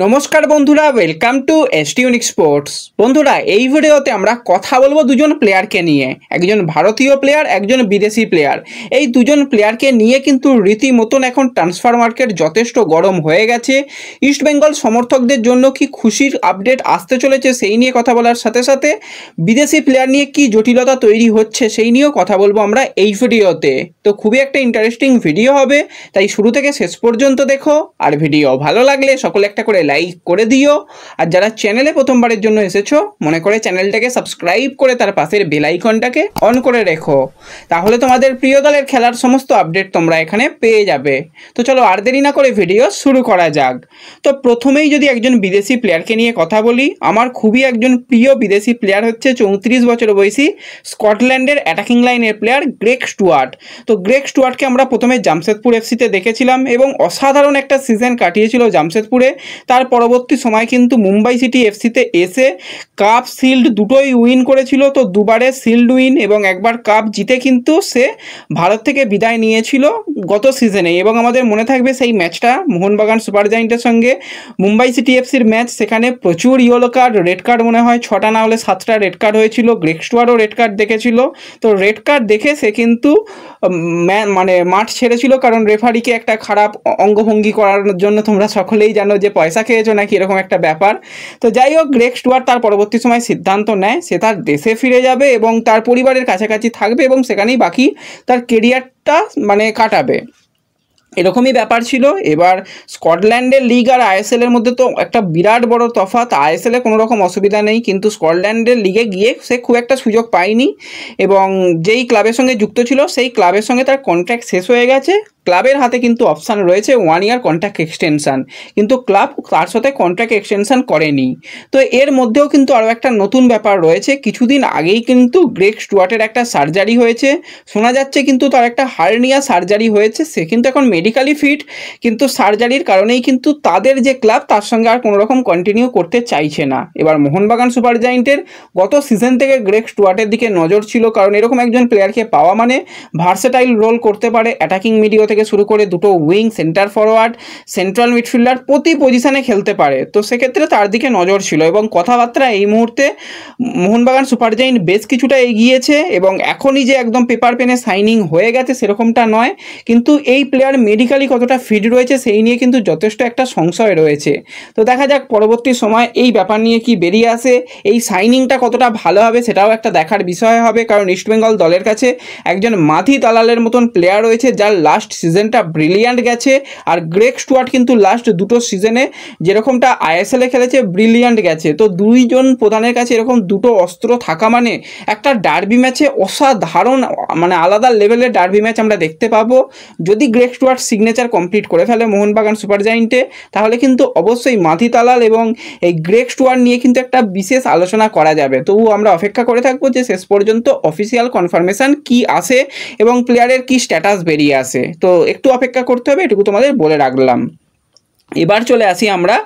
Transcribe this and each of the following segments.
নমস্কার বন্ধুরা welcome to T unique sports বন্ধুরা এই ভিডিওতে আমরা কথা বলবো দুজন প্লেয়ারকে নিয়ে একজন ভারতীয় প্লেয়ার একজন বিদেশি প্লেয়ার এই দুজন প্লেয়ারকে নিয়ে কিন্তু রীতিমতন এখন ট্রান্সফার মার্কেট যথেষ্ট গরম হয়ে গেছে ইস্টবেঙ্গল সমর্থকদের জন্য কি খুশির আপডেট আসতে চলেছে সেই নিয়ে কথা বলার সাথে সাথে বিদেশি প্লেয়ার নিয়ে কি জটিলতা তৈরি হচ্ছে সেই নিয়েও কথা বলবো আমরা এই ভিডিওতে তো খুবই একটা ইন্টারেস্টিং ভিডিও হবে তাই শুরু থেকে শেষ পর্যন্ত দেখো আর ভিডিও ভালো লাগলে সকলে একটা করে লাইক করে দিও আর যারা চ্যানেলে প্রথমবারের জন্য এসেছো মনে করে চ্যানেলটাকে সাবস্ক্রাইব করে তার পাশের বেলাইকনটাকে অন করে রেখো তাহলে তোমাদের প্রিয় দলের খেলার সমস্ত আপডেট তোমরা এখানে পেয়ে যাবে তো চলো আর দেরি না করে ভিডিও শুরু করা যাক তো প্রথমেই যদি একজন বিদেশি প্লেয়ারকে নিয়ে কথা বলি আমার খুবই একজন প্রিয় বিদেশি প্লেয়ার হচ্ছে চৌত্রিশ বছর বয়সী স্কটল্যান্ডের অ্যাটাকিং লাইনের প্লেয়ার গ্রেক স্টুয়ার্ট তো গ্রেক স্টুয়ার্টকে আমরা প্রথমে জামশেদপুর এফসিতে দেখেছিলাম এবং অসাধারণ একটা সিজন কাটিয়েছিল জামশেদপুরে তার পরবর্তী সময় কিন্তু মুম্বাই সিটি এফসিতে এসে কাপ শিল্ড দুটোই উইন করেছিল তো দুবারে শিল্ড উইন এবং একবার কাপ জিতে কিন্তু সে ভারত থেকে বিদায় নিয়েছিল গত সিজনে এবং আমাদের মনে থাকবে সেই ম্যাচটা মোহনবাগান সুপার জায়েন্টের সঙ্গে মুম্বাই সিটি এফসির ম্যাচ সেখানে প্রচুর ইয়েলো কার্ড রেড কার্ড মনে হয় ছটা না হলে সাতটা রেড কার্ড হয়েছিল গ্রেক্সটুয়ারও রেড কার্ড দেখেছিল তো রেড কার্ড দেখে সে কিন্তু মানে মাঠ ছেড়েছিল কারণ রেফারিকে একটা খারাপ অঙ্গভঙ্গি করার জন্য তোমরা সকলেই জানো যে পয়সা পয়সা খেয়েছো নাকি এরকম একটা ব্যাপার তো যাই হোক গ্রেক স্টুয়ার তার পরবর্তী সময় সিদ্ধান্ত নেয় সে তার দেশে ফিরে যাবে এবং তার পরিবারের কাছাকাছি থাকবে এবং সেখানেই বাকি তার কেরিয়ারটা মানে কাটাবে এরকমই ব্যাপার ছিল এবার স্কটল্যান্ডের লিগ আর আইএসএলের মধ্যে তো একটা বিরাট বড় তফাৎ আইএসএলে কোনো রকম অসুবিধা নেই কিন্তু স্কটল্যান্ডের লিগে গিয়ে সে খুব একটা সুযোগ পায়নি এবং যেই ক্লাবের সঙ্গে যুক্ত ছিল সেই ক্লাবের সঙ্গে তার কন্ট্র্যাক্ট শেষ হয়ে গেছে ক্লাবের হাতে কিন্তু অপশান রয়েছে ওয়ান ইয়ার কন্ট্রাক্ট এক্সটেনশান কিন্তু ক্লাব তার সাথে কন্ট্রাক্ট এক্সটেনশান করেনি তো এর মধ্যেও কিন্তু আরও একটা নতুন ব্যাপার রয়েছে কিছুদিন আগেই কিন্তু গ্রেক স্টুয়ার্টের একটা সার্জারি হয়েছে শোনা যাচ্ছে কিন্তু তার একটা হার্নিয়া সার্জারি হয়েছে সে কিন্তু এখন মেডিকালি ফিট কিন্তু সার্জারির কারণেই কিন্তু তাদের যে ক্লাব তার সঙ্গে আর কোনোরকম কন্টিনিউ করতে চাইছে না এবার মোহনবাগান সুপার জায়েন্টের গত সিজন থেকে গ্রেক স্টুয়ার্টের দিকে নজর ছিল কারণ এরকম একজন প্লেয়ারকে পাওয়া মানে ভার্সেটাইল রোল করতে পারে অ্যাটাকিং মিডিওতে থেকে শুরু করে দুটো wing centre forward central midfielder প্রতি পজিশানে খেলতে পারে তো সেক্ষেত্রে তার দিকে নজর ছিল এবং কথাবার্তা এই মুহূর্তে মোহনবাগান সুপার জাইন্ট বেশ কিছুটা এগিয়েছে এবং এখনই যে একদম পেপার পেনে সাইনিং হয়ে গেছে সেরকমটা নয় কিন্তু এই প্লেয়ার মেডিকালি কতটা ফিট রয়েছে সেই নিয়ে কিন্তু যথেষ্ট একটা সংশয় রয়েছে তো দেখা যাক পরবর্তী সময় এই ব্যাপার নিয়ে কি বেরিয়ে আসে এই সাইনিংটা কতটা ভালো হবে সেটাও একটা দেখার বিষয় হবে কারণ ইস্টবেঙ্গল দলের কাছে একজন মাথি দালালের মতন প্লেয়ার রয়েছে যার লাস্ট সিজনটা ব্রিলিয়ান্ট গেছে আর গ্রেক স্টুয়ার্ট কিন্তু লাস্ট দুটো সিজনে যেরকমটা আইএসএলে খেলেছে ব্রিলিয়ান্ট গেছে তো দুইজন প্রধানের কাছে এরকম দুটো অস্ত্র থাকা মানে একটা ডার্বি ম্যাচে অসাধারণ মানে আলাদা লেভেলের ডার্বি ম্যাচ আমরা দেখতে পাবো যদি গ্রেক স্টুয়ার্ট সিগনেচার কমপ্লিট করে ফেলে মোহনবাগান সুপার জায়েন্টে তাহলে কিন্তু অবশ্যই মাথি তালাল এবং এই গ্রেক স্টুয়ার্ট নিয়ে কিন্তু একটা বিশেষ আলোচনা করা যাবে তবু আমরা অপেক্ষা করে থাকবো যে শেষ পর্যন্ত অফিসিয়াল কনফার্মেশান কি আসে এবং প্লেয়ারের কি স্ট্যাটাস বেরিয়ে আসে তো একটু অপেক্ষা করতে হবে এটুকু তোমাদের বলে রাখলাম এবার চলে আসি আমরা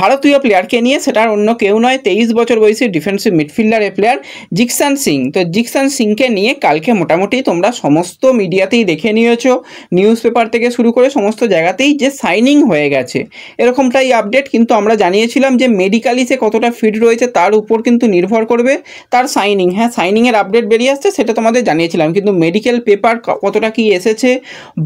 ভারতীয় প্লেয়ারকে নিয়ে সেটার অন্য কেউ নয় তেইশ বছর বয়সী ডিফেন্সিভ মিডফিল্ডার এ প্লেয়ার জিকসান সিং তো জিকসান সিংকে নিয়ে কালকে মোটামুটি তোমরা সমস্ত মিডিয়াতেই দেখে নিয়েছো নিউজ পেপার থেকে শুরু করে সমস্ত জায়গাতেই যে সাইনিং হয়ে গেছে এরকমটাই আপডেট কিন্তু আমরা জানিয়েছিলাম যে মেডিকালি সে কতটা ফিট রয়েছে তার উপর কিন্তু নির্ভর করবে তার সাইনিং হ্যাঁ সাইনিংয়ের আপডেট বেরিয়ে আসছে সেটা তোমাদের জানিয়েছিলাম কিন্তু মেডিকেল পেপার কতটা কি এসেছে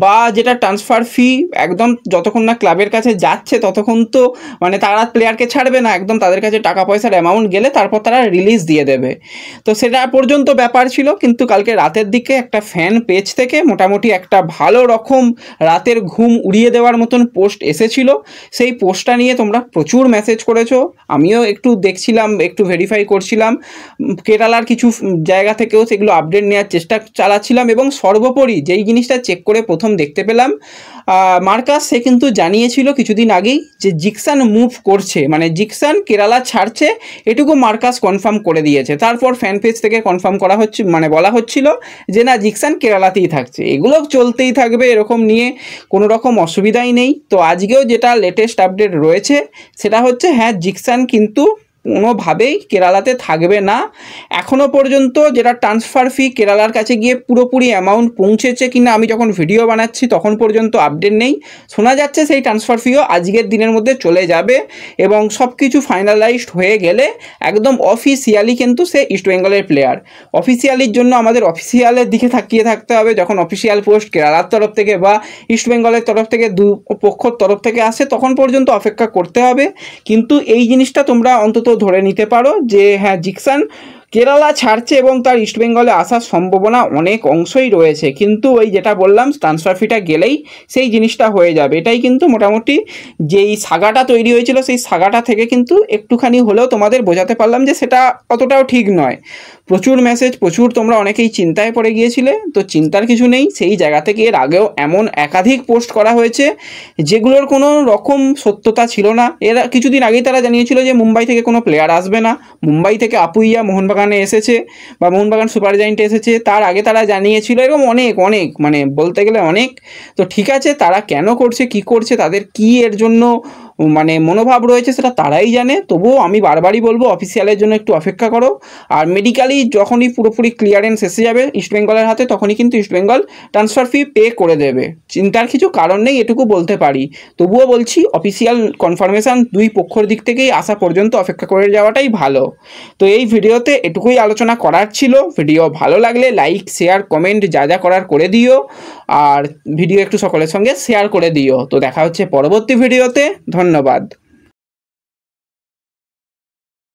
বা যেটা ট্রান্সফার ফি একদম যতক্ষণ না ক্লাবের কাছে যাচ্ছে মারছে ততক্ষণ তো মানে তারা প্লেয়ারকে ছাড়বে না একদম তাদের কাছে টাকা পয়সার অ্যামাউন্ট গেলে তারপর তারা রিলিজ দিয়ে দেবে তো সেটা পর্যন্ত ব্যাপার ছিল কিন্তু কালকে রাতের দিকে একটা ফ্যান পেজ থেকে মোটামুটি একটা ভালো রকম রাতের ঘুম উড়িয়ে দেওয়ার মতন পোস্ট এসেছিল সেই পোস্টটা নিয়ে তোমরা প্রচুর মেসেজ করেছো আমিও একটু দেখছিলাম একটু ভেরিফাই করছিলাম কেরালার কিছু জায়গা থেকেও সেগুলো আপডেট নেওয়ার চেষ্টা চালাচ্ছিলাম এবং সর্বোপরি যেই জিনিসটা চেক করে প্রথম দেখতে পেলাম মার্কাস সে কিন্তু জানিয়েছিল কিছুদিন আগেই যে জিকসান মুভ করছে মানে জিকসান কেরালা ছাড়ছে এটুকু মার্কাস কনফার্ম করে দিয়েছে তারপর ফ্যান পেজ থেকে কনফার্ম করা হচ্ছে মানে বলা হচ্ছিল যে না জিকসান কেরালাতেই থাকছে এগুলো চলতেই থাকবে এরকম নিয়ে কোনো রকম অসুবিধাই নেই তো আজকেও যেটা লেটেস্ট আপডেট রয়েছে সেটা হচ্ছে হ্যাঁ জিকসান কিন্তু কোনোভাবেই কেরালাতে থাকবে না এখনও পর্যন্ত যেটা ট্রান্সফার ফি কেরালার কাছে গিয়ে পুরোপুরি অ্যামাউন্ট পৌঁছেছে কিনা আমি যখন ভিডিও বানাচ্ছি তখন পর্যন্ত আপডেট নেই শোনা যাচ্ছে সেই ট্রান্সফার ফিও আজকের দিনের মধ্যে চলে যাবে এবং সব কিছু ফাইনালাইজড হয়ে গেলে একদম অফিসিয়ালি কিন্তু সে ইস্টবেঙ্গলের প্লেয়ার অফিসিয়ালির জন্য আমাদের অফিসিয়ালের দিকে থাকিয়ে থাকতে হবে যখন অফিসিয়াল পোস্ট কেরালার তরফ থেকে বা ইস্টবেঙ্গলের তরফ থেকে দু পক্ষর তরফ থেকে আসে তখন পর্যন্ত অপেক্ষা করতে হবে কিন্তু এই জিনিসটা তোমরা অন্তত ধরে নিতে পারো যে হ্যাঁ জিকসান কেরালা ছাড়ছে এবং তার ইস্টবেঙ্গলে আসার সম্ভাবনা অনেক অংশই রয়েছে কিন্তু ওই যেটা বললাম ট্রান্সফার ফিটা গেলেই সেই জিনিসটা হয়ে যাবে এটাই কিন্তু মোটামুটি যেই সাগাটা তৈরি হয়েছিল সেই সাগাটা থেকে কিন্তু একটুখানি হলেও তোমাদের বোঝাতে পারলাম যে সেটা অতটাও ঠিক নয় প্রচুর মেসেজ প্রচুর তোমরা অনেকেই চিন্তায় পড়ে গিয়েছিলে তো চিন্তার কিছু নেই সেই জায়গা থেকে এর আগেও এমন একাধিক পোস্ট করা হয়েছে যেগুলোর কোনো রকম সত্যতা ছিল না এরা কিছুদিন আগেই তারা জানিয়েছিল যে মুম্বাই থেকে কোনো প্লেয়ার আসবে না মুম্বাই থেকে আপুইয়া মোহনবাগান মোহনবাগানে এসেছে বা মোহনবাগান সুপার জায়েন্টে এসেছে তার আগে তারা জানিয়েছিল এবং অনেক অনেক মানে বলতে গেলে অনেক তো ঠিক আছে তারা কেন করছে কি করছে তাদের কি এর জন্য মানে মনোভাব রয়েছে সেটা তারাই জানে তবুও আমি বারবারই বলবো অফিসিয়ালের জন্য একটু অপেক্ষা করো আর মেডিকেলি যখনই পুরোপুরি ক্লিয়ারেন্স এসে যাবে ইস্টবেঙ্গলের হাতে তখনই কিন্তু ইস্টবেঙ্গল ট্রান্সফার ফি পে করে দেবে চিন্তার কিছু কারণ নেই এটুকু বলতে পারি তবুও বলছি অফিসিয়াল কনফার্মেশান দুই পক্ষর দিক থেকেই আসা পর্যন্ত অপেক্ষা করে যাওয়াটাই ভালো তো এই ভিডিওতে এটুকুই আলোচনা করার ছিল ভিডিও ভালো লাগলে লাইক শেয়ার কমেন্ট যা যা করার করে দিও আর ভিডিও একটু সকলের সঙ্গে শেয়ার করে দিও তো দেখা হচ্ছে পরবর্তী ভিডিওতে ধন্যবাদ ধন্যবাদ